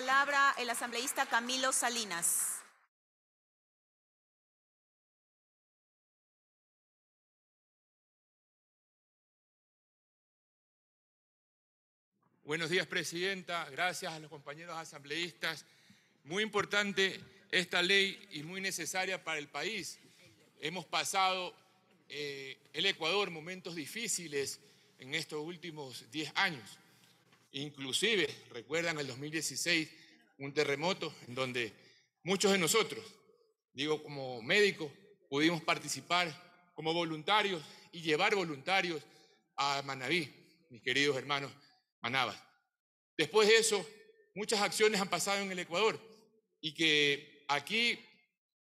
palabra el asambleísta Camilo Salinas. Buenos días, Presidenta. Gracias a los compañeros asambleístas. Muy importante esta ley y muy necesaria para el país. Hemos pasado eh, el Ecuador momentos difíciles en estos últimos diez años. Inclusive, recuerdan el 2016, un terremoto en donde muchos de nosotros, digo como médicos, pudimos participar como voluntarios y llevar voluntarios a Manabí, mis queridos hermanos Manabas. Después de eso, muchas acciones han pasado en el Ecuador y que aquí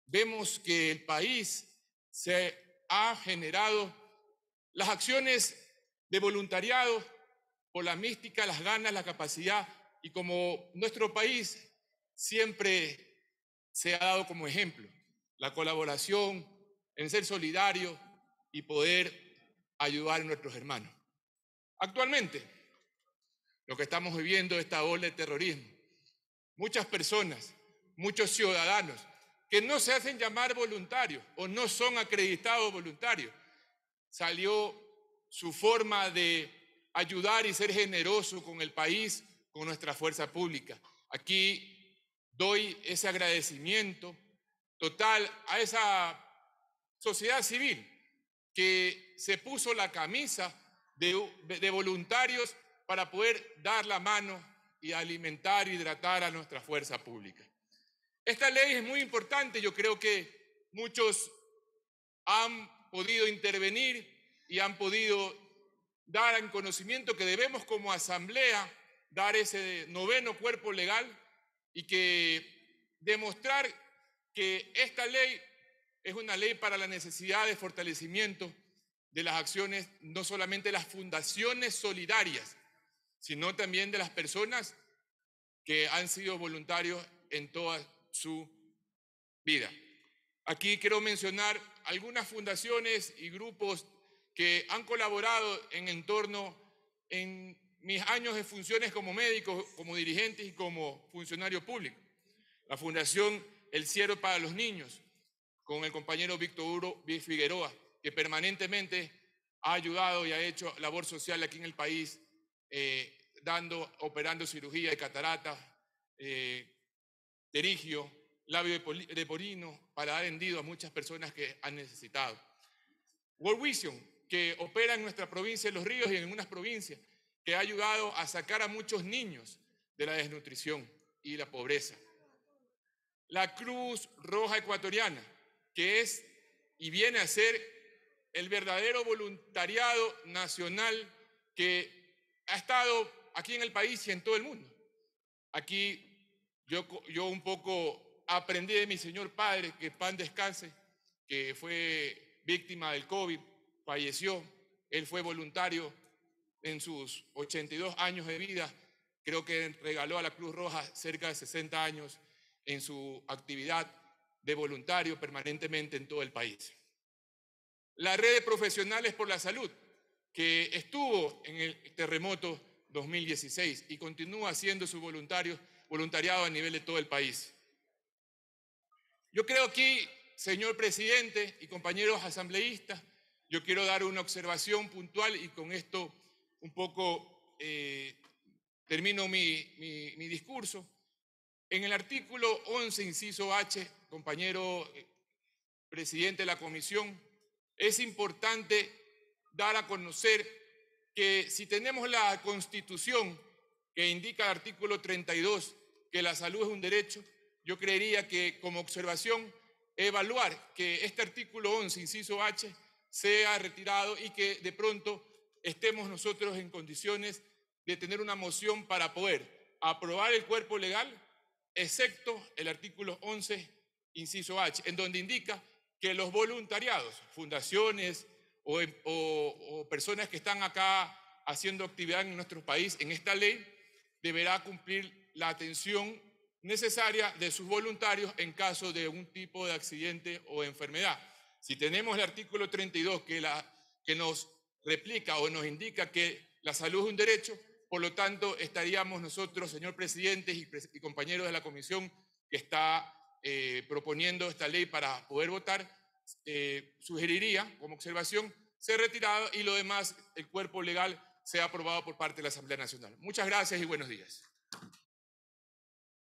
vemos que el país se ha generado las acciones de voluntariado por la mística, las ganas, la capacidad. Y como nuestro país siempre se ha dado como ejemplo, la colaboración, en ser solidario y poder ayudar a nuestros hermanos. Actualmente, lo que estamos viviendo es esta ola de terrorismo. Muchas personas, muchos ciudadanos que no se hacen llamar voluntarios o no son acreditados voluntarios, salió su forma de ayudar y ser generoso con el país, con nuestra fuerza pública. Aquí doy ese agradecimiento total a esa sociedad civil que se puso la camisa de, voluntarios para poder dar la mano y alimentar, hidratar a nuestra fuerza pública. Esta ley es muy importante, yo creo que muchos han podido intervenir y han podido dar en conocimiento que debemos como asamblea dar ese noveno cuerpo legal y que demostrar que esta ley es una ley para la necesidad de fortalecimiento de las acciones, no solamente las fundaciones solidarias, sino también de las personas que han sido voluntarios en toda su vida. Aquí quiero mencionar algunas fundaciones y grupos que han colaborado en entorno en mis años de funciones como médico, como dirigente y como funcionario público. La Fundación El Cielo para los Niños, con el compañero Víctor Uro Figueroa, que permanentemente ha ayudado y ha hecho labor social aquí en el país, eh, dando, operando cirugía de cataratas, eh, terigio, labio de porino, para dar hendido a muchas personas que han necesitado. World Vision, que opera en nuestra provincia de Los Ríos y en algunas provincias, que ha ayudado a sacar a muchos niños de la desnutrición y la pobreza. La Cruz Roja Ecuatoriana, que es y viene a ser el verdadero voluntariado nacional que ha estado aquí en el país y en todo el mundo. Aquí yo, yo un poco aprendí de mi señor padre, que pan descanse, que fue víctima del COVID, falleció. Él fue voluntario en sus 82 años de vida. Creo que regaló a la Cruz Roja cerca de 60 años en su actividad de voluntario permanentemente en todo el país. La red de profesionales por la salud, que estuvo en el terremoto 2016 y continúa haciendo su voluntario, voluntariado a nivel de todo el país. Yo creo aquí, señor presidente y compañeros asambleístas, yo quiero dar una observación puntual y con esto un poco eh, termino mi, discurso. En el artículo 11, inciso H, compañero eh, presidente de la comisión, es importante dar a conocer que si tenemos la constitución que indica el artículo 32 que la salud es un derecho, yo creería que como observación evaluar que este artículo 11, inciso H, sea retirado y que de pronto estemos nosotros en condiciones de tener una moción para poder aprobar el cuerpo legal, excepto el artículo 11, inciso H, en donde indica que los voluntariados, fundaciones em, o, o personas que están acá haciendo actividad en nuestro país, en esta ley, deberá cumplir la atención necesaria de sus voluntarios en caso de un tipo de accidente o enfermedad. Si tenemos el artículo 32 que, nos replica o nos indica que la salud es un derecho, por lo tanto estaríamos nosotros, señor presidente y, compañeros de la comisión que está eh, proponiendo esta ley para poder votar, eh, sugeriría como observación ser retirado y lo demás, el cuerpo legal, sea aprobado por parte de la Asamblea Nacional. Muchas gracias y buenos días.